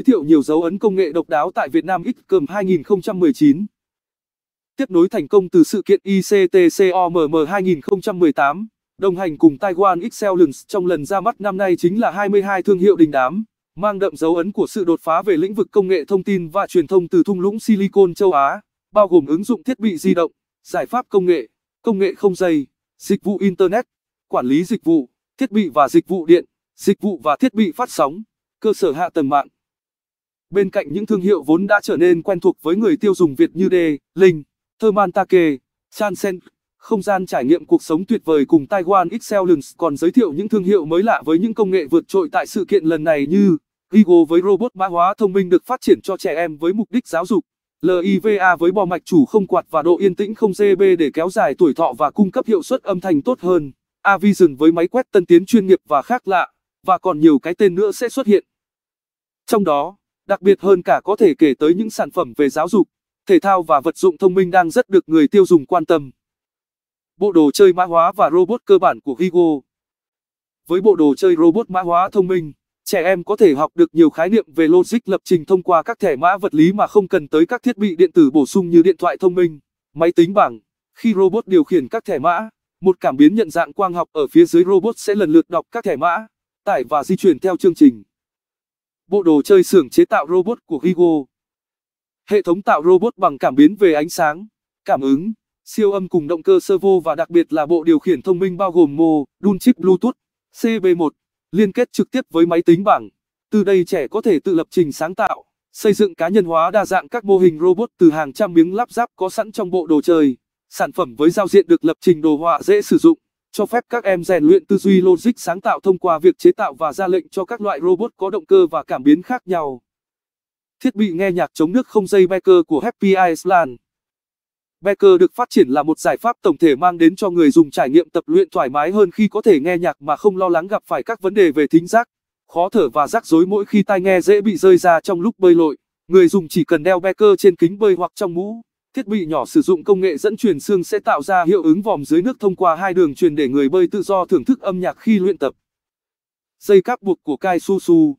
giới thiệu nhiều dấu ấn công nghệ độc đáo tại Việt Nam XCOM 2019. Tiếp nối thành công từ sự kiện ICTCOMM 2018, đồng hành cùng Taiwan Excellence trong lần ra mắt năm nay chính là 22 thương hiệu đình đám, mang đậm dấu ấn của sự đột phá về lĩnh vực công nghệ thông tin và truyền thông từ thung lũng Silicon châu Á, bao gồm ứng dụng thiết bị di động, giải pháp công nghệ, công nghệ không dây, dịch vụ Internet, quản lý dịch vụ, thiết bị và dịch vụ điện, dịch vụ và thiết bị phát sóng, cơ sở hạ tầng mạng. Bên cạnh những thương hiệu vốn đã trở nên quen thuộc với người tiêu dùng Việt như D, Linh, Thermantake, Chansen, không gian trải nghiệm cuộc sống tuyệt vời cùng Taiwan Excellence còn giới thiệu những thương hiệu mới lạ với những công nghệ vượt trội tại sự kiện lần này như Vigo với robot mã hóa thông minh được phát triển cho trẻ em với mục đích giáo dục, LIVA với bo mạch chủ không quạt và độ yên tĩnh không GB để kéo dài tuổi thọ và cung cấp hiệu suất âm thanh tốt hơn, Avision với máy quét tân tiến chuyên nghiệp và khác lạ, và còn nhiều cái tên nữa sẽ xuất hiện. Trong đó Đặc biệt hơn cả có thể kể tới những sản phẩm về giáo dục, thể thao và vật dụng thông minh đang rất được người tiêu dùng quan tâm. Bộ đồ chơi mã hóa và robot cơ bản của Higo Với bộ đồ chơi robot mã hóa thông minh, trẻ em có thể học được nhiều khái niệm về logic lập trình thông qua các thẻ mã vật lý mà không cần tới các thiết bị điện tử bổ sung như điện thoại thông minh, máy tính bảng. Khi robot điều khiển các thẻ mã, một cảm biến nhận dạng quang học ở phía dưới robot sẽ lần lượt đọc các thẻ mã, tải và di chuyển theo chương trình bộ đồ chơi xưởng chế tạo robot của Gigo. Hệ thống tạo robot bằng cảm biến về ánh sáng, cảm ứng, siêu âm cùng động cơ servo và đặc biệt là bộ điều khiển thông minh bao gồm mô, đun chip Bluetooth, CB1, liên kết trực tiếp với máy tính bảng. Từ đây trẻ có thể tự lập trình sáng tạo, xây dựng cá nhân hóa đa dạng các mô hình robot từ hàng trăm miếng lắp ráp có sẵn trong bộ đồ chơi, sản phẩm với giao diện được lập trình đồ họa dễ sử dụng cho phép các em rèn luyện tư duy logic sáng tạo thông qua việc chế tạo và ra lệnh cho các loại robot có động cơ và cảm biến khác nhau. Thiết bị nghe nhạc chống nước không dây Becker của Happy Island Becker được phát triển là một giải pháp tổng thể mang đến cho người dùng trải nghiệm tập luyện thoải mái hơn khi có thể nghe nhạc mà không lo lắng gặp phải các vấn đề về thính giác, khó thở và rắc rối mỗi khi tai nghe dễ bị rơi ra trong lúc bơi lội. Người dùng chỉ cần đeo Becker trên kính bơi hoặc trong mũ. Thiết bị nhỏ sử dụng công nghệ dẫn truyền xương sẽ tạo ra hiệu ứng vòm dưới nước thông qua hai đường truyền để người bơi tự do thưởng thức âm nhạc khi luyện tập. Dây cáp buộc của Kai Susu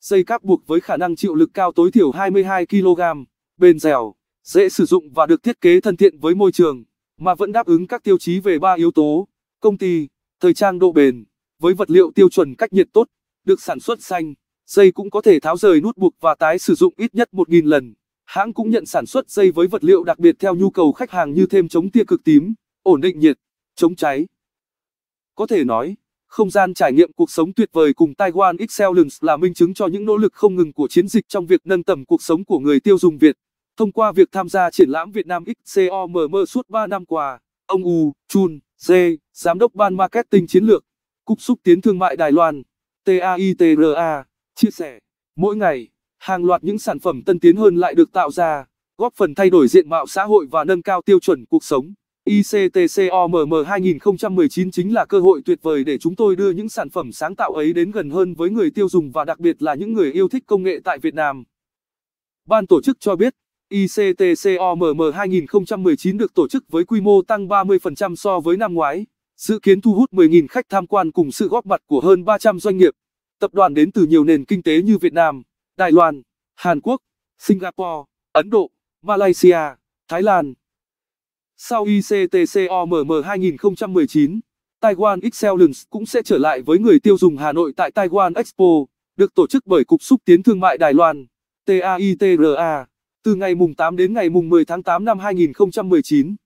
Dây cáp buộc với khả năng chịu lực cao tối thiểu 22 kg, bền dẻo, dễ sử dụng và được thiết kế thân thiện với môi trường, mà vẫn đáp ứng các tiêu chí về ba yếu tố, công ty, thời trang độ bền, với vật liệu tiêu chuẩn cách nhiệt tốt, được sản xuất xanh, dây cũng có thể tháo rời nút buộc và tái sử dụng ít nhất 1.000 lần. Hãng cũng nhận sản xuất dây với vật liệu đặc biệt theo nhu cầu khách hàng như thêm chống tia cực tím, ổn định nhiệt, chống cháy. Có thể nói, không gian trải nghiệm cuộc sống tuyệt vời cùng Taiwan Excellence là minh chứng cho những nỗ lực không ngừng của chiến dịch trong việc nâng tầm cuộc sống của người tiêu dùng Việt. Thông qua việc tham gia triển lãm Việt Nam XCOMM suốt 3 năm qua, ông U Chun Jae, Giám đốc Ban Marketing Chiến lược, Cục Xúc Tiến Thương mại Đài Loan, TAITRA, chia sẻ, mỗi ngày, Hàng loạt những sản phẩm tân tiến hơn lại được tạo ra, góp phần thay đổi diện mạo xã hội và nâng cao tiêu chuẩn cuộc sống. ICTCOMM 2019 chính là cơ hội tuyệt vời để chúng tôi đưa những sản phẩm sáng tạo ấy đến gần hơn với người tiêu dùng và đặc biệt là những người yêu thích công nghệ tại Việt Nam. Ban tổ chức cho biết, ICTCOMM 2019 được tổ chức với quy mô tăng 30% so với năm ngoái, dự kiến thu hút 10.000 khách tham quan cùng sự góp mặt của hơn 300 doanh nghiệp, tập đoàn đến từ nhiều nền kinh tế như Việt Nam. Đài Loan, Hàn Quốc, Singapore, Ấn Độ, Malaysia, Thái Lan. Sau ICTCOMM 2019, Taiwan Excellence cũng sẽ trở lại với người tiêu dùng Hà Nội tại Taiwan Expo, được tổ chức bởi Cục Xúc Tiến Thương mại Đài Loan, TAITRA, từ ngày mùng 8 đến ngày mùng 10 tháng 8 năm 2019.